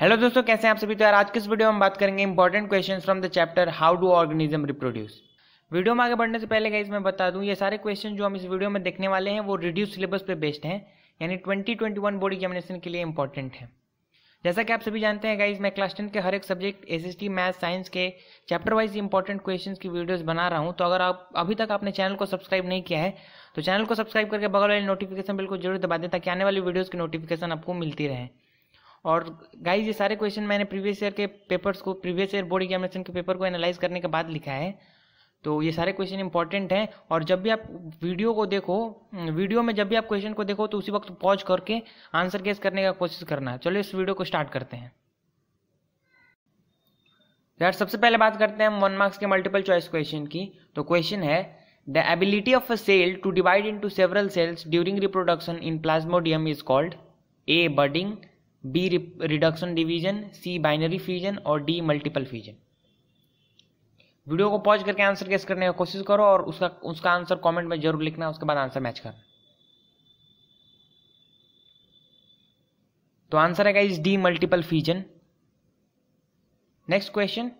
hello दोस्तों कैसे हैं आप सभी तो यार आज किस वीडियो में हम बात करेंगे important question from the chapter how do organism reproduce video में आगे बढ़ने से पहले गाइज मैं बता दूं ये सारे क्वेश्चन जो हम इस वीडियो में देखने वाले हैं वो रिड्यूस सिलेबस पे बेस्ड हैं यानी वन बोर्ड एग्जामिनेशन के लिए इंपॉर्टेंट है जैसा कि आप सभी जानते हैं गाइज मैं क्लास टेन के हर एक subject S S T math science के चैप्टर वाइज इंपॉर्टेंट क्वेश्चन की वीडियोस बना रहा हूँ तो अगर आप अभी तक आपने चैनल को सब्सक्राइब नहीं किया है तो चैनल को सब्सक्राइब करके बगल वाले नोटिफिकेशन बिल्कुल जरूर दबा दें ताकि आने वाली वीडियोज़ की नोटिफिकेशन आपको मिलती रहे और गाइज ये सारे क्वेश्चन मैंने प्रीवियस ईयर के पेपर्स को प्रीवियस ईयर बोर्ड एग्जामिनेशन के पेपर को एनालाइज करने के बाद लिखा है तो ये सारे क्वेश्चन इंपॉर्टेंट हैं और जब भी आप वीडियो को देखो वीडियो में जब भी आप क्वेश्चन को देखो तो उसी वक्त पॉज करके आंसर गेस करने का कोशिश करना है चलो इस वीडियो को स्टार्ट करते हैं यार सबसे पहले बात करते हैं हम वन मार्क्स के मल्टीपल चॉइस क्वेश्चन की तो क्वेश्चन है the ability of a cell to divide to several cells during reproduction in plasmodium is called A budding B reduction division C binary fusion और डी मल्टीपल फ्यूजन वीडियो को pause करके answer guess करने की कोशिश करो और उसका उसका आंसर कमेंट में जरूर लिखना उसके बाद आंसर मैच करना तो आंसर है guys D multiple fusion next question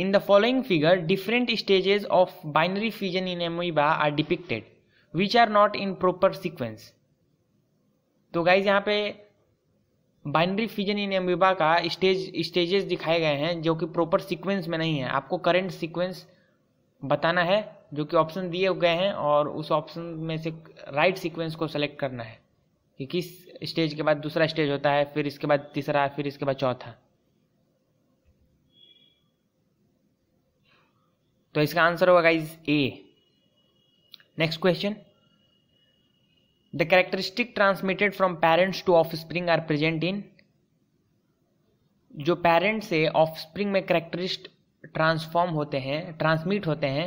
in the following figure different stages of binary fusion in amoeba are depicted which are not in proper sequence तो गाइज यहाँ पे बाइनरी फिजन इन एम्बिबा का stage stages दिखाए गए हैं जो कि प्रॉपर सीक्वेंस में नहीं है आपको करंट सीक्वेंस बताना है जो कि ऑप्शन दिए गए हैं और उस ऑप्शन में से राइट सीक्वेंस को सेलेक्ट करना है कि किस स्टेज के बाद दूसरा स्टेज होता है फिर इसके बाद तीसरा फिर इसके बाद चौथा तो इसका आंसर होगा guys A next question The characteristic transmitted from parents to offspring are present in जो पेरेंट्स से ऑफस्प्रिंग में करेक्टरिस्ट ट्रांसफॉर्म होते हैं ट्रांसमिट होते हैं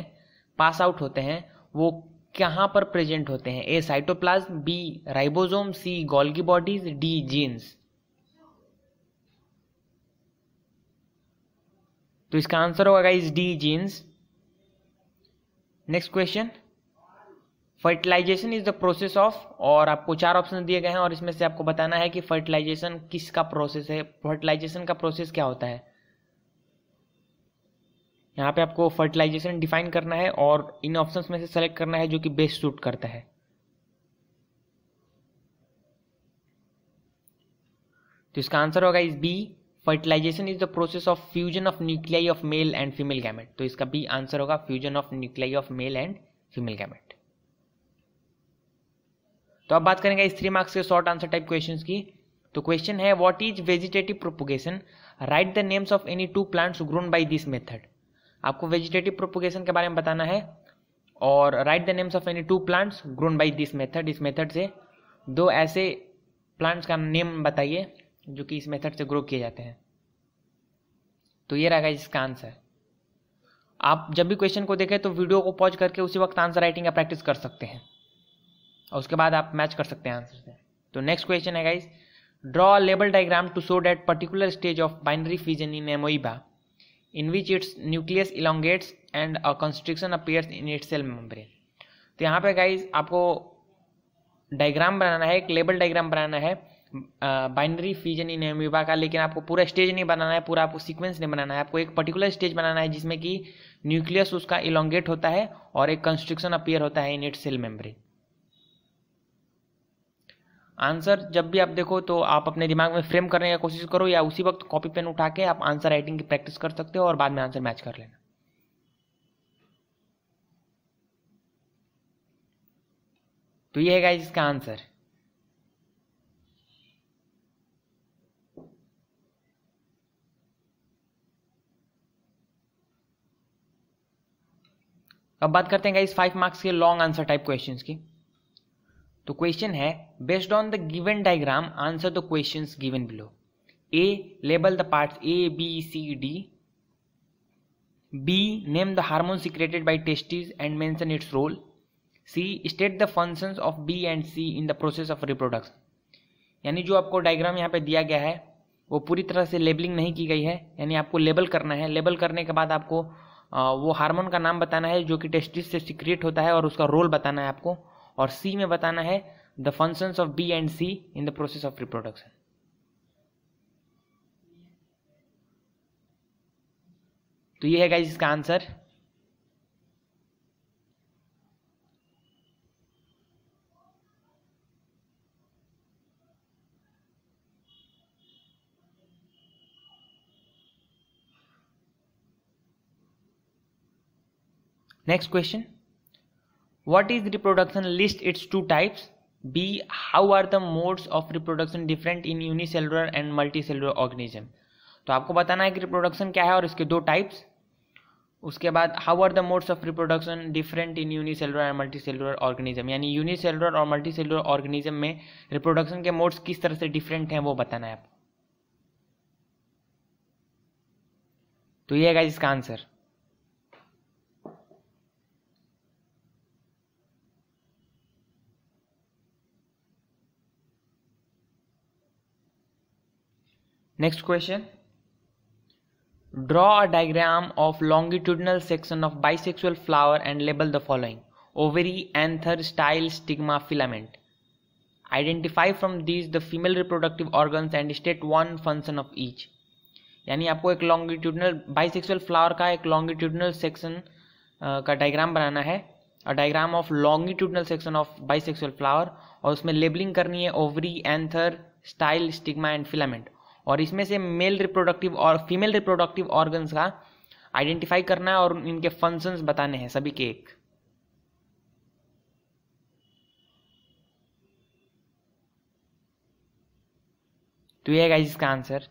पास आउट होते हैं वो कहाँ पर प्रेजेंट होते हैं A cytoplasm B ribosome C Golgi bodies D genes तो इसका आंसर होगा is D genes next question fertilisation is the process of और आपको चार ऑप्शन दिए गए हैं और इसमें से आपको बताना है कि फर्टिलाइजेशन किसका प्रोसेस है फर्टिलाइजेशन का प्रोसेस क्या होता है यहाँ पे आपको फर्टिलाइजेशन डिफाइन करना है और इन ऑप्शंस में से सेलेक्ट करना है जो कि बेस्ट सूट करता है तो इसका आंसर होगा is B fertilisation is the process of fusion of nuclei of male and female gamete तो इसका बी आंसर होगा fusion of nuclei of male and female gamete तो अब बात करेंगे इस थ्री मार्क्स के शॉर्ट आंसर टाइप क्वेश्चन की तो क्वेश्चन है what is vegetative propagation write the names of any two plants grown by this method आपको वेजिटेटिव प्रोपोगेशन के बारे में बताना है और write the names of any two plants grown by this method इस मेथड से दो ऐसे प्लांट्स का नेम बताइए जो कि इस मेथड से ग्रो किए जाते हैं तो ये रहेगा इसका आंसर आप जब भी क्वेश्चन को देखें तो वीडियो को पॉज करके उसी वक्त आंसर राइटिंग का प्रैक्टिस कर सकते हैं और उसके बाद आप मैच कर सकते हैं आंसर से तो नेक्स्ट क्वेश्चन है guys draw label diagram to show that particular stage of binary fission in amoeba in which its nucleus elongates and a constriction appears in it cell membrane तो यहाँ पे guys आपको diagram बनाना है एक label diagram बनाना है binary fission इन एमयूबा का लेकिन आपको पूरा स्टेज नहीं बनाना है पूरा आपको सीक्वेंस नहीं बनाना है आपको एक पर्टिकुलर स्टेज बनाना है जिसमें कि न्यूक्लियस उसका इलांगेट होता है और एक कंस्ट्रक्शन अपेयर होता है in it cell membrane answer जब भी आप देखो तो आप अपने दिमाग में फ्रेम करने की कोशिश करो या उसी वक्त कॉपी पेन उठा के आप आंसर राइटिंग की प्रैक्टिस कर सकते हो और बाद में आंसर मैच कर लेना तो ये है इसका आंसर अब बात करते हैं इस फाइव मार्क्स के लॉन्ग आंसर टाइप क्वेश्चंस की तो क्वेश्चन है based on the given diagram answer the question given below A label the parts A B C D B name the hormone secreted by testis and mention its role C state the functions of B and C in the process of reproduction यानी जो आपको diagram यहाँ पे दिया गया है वो पूरी तरह से लेबलिंग नहीं की गई है यानी आपको लेबल करना है लेबल करने के बाद आपको वो हार्मोन का नाम बताना है जो कि टेस्टिस से सिक्रिएट होता है और उसका रोल बताना है आपको और सी में बताना है the function of B and C in the process of reproduction तो ये है गाइज इसका answer next question what is reproduction list its two types b how are the modes of reproduction different in unicellular and multicellular organism तो आपको बताना है कि reproduction क्या है और इसके दो टाइप्स उसके बाद how are the modes of reproduction different in cellular and multi cellular organism यानी सेलुलर और मल्टी सेलुलर ऑर्गेनिज्म में रिप्रोडक्शन के मोड्स किस तरह से डिफरेंट हैं वो बताना है आपको तो ये है इसका answer next question draw a diagram of longitudinal section of bi sexual flower and label the following ovary anther style stigma filament identify from this the female reproductive organs and state one function of each यानी आपको एक longitudinal bi sexual flower का एक longitudinal section का diagram बनाना है a diagram of longitudinal section of bisexual flower और उसमें लेबलिंग करनी है ovary anther style stigma and filament और इसमें से मेल रिप्रोडक्टिव और फीमेल रिप्रोडक्टिव ऑर्गन्स का आइडेंटिफाई करना है और इनके फंक्शंस बताने हैं सभी के एक तो ये गाइस इसका answer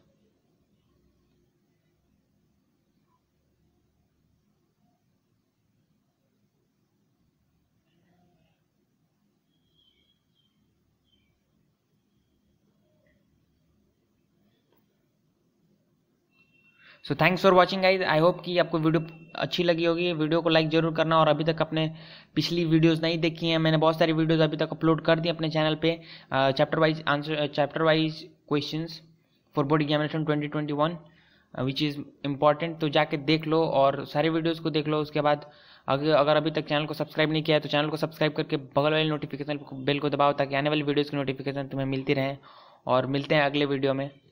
so thanks for watching guys I hope कि आपको वीडियो अच्छी लगी होगी वीडियो को लाइक जरूर करना और अभी तक अपने पिछली वीडियोस नहीं देखी हैं मैंने बहुत सारी वीडियोस अभी तक अपलोड कर दी अपने चैनल पे chapter wise answer chapter wise questions for board examination 2021 which is important तो जाके देख लो और सारे वीडियोज़ को देख लो उसके बाद अगर अगर अभी तक चैनल को सब्सक्राइब नहीं किया है तो चैनल को सब्सक्राइब करके बगल वाले नोटिफिकेशन बेल को दबाओ ताकि आने वाली वीडियोज़ की नोटिफिकेशन तुम्हें मिलती रहे और मिलते हैं अगले वीडियो में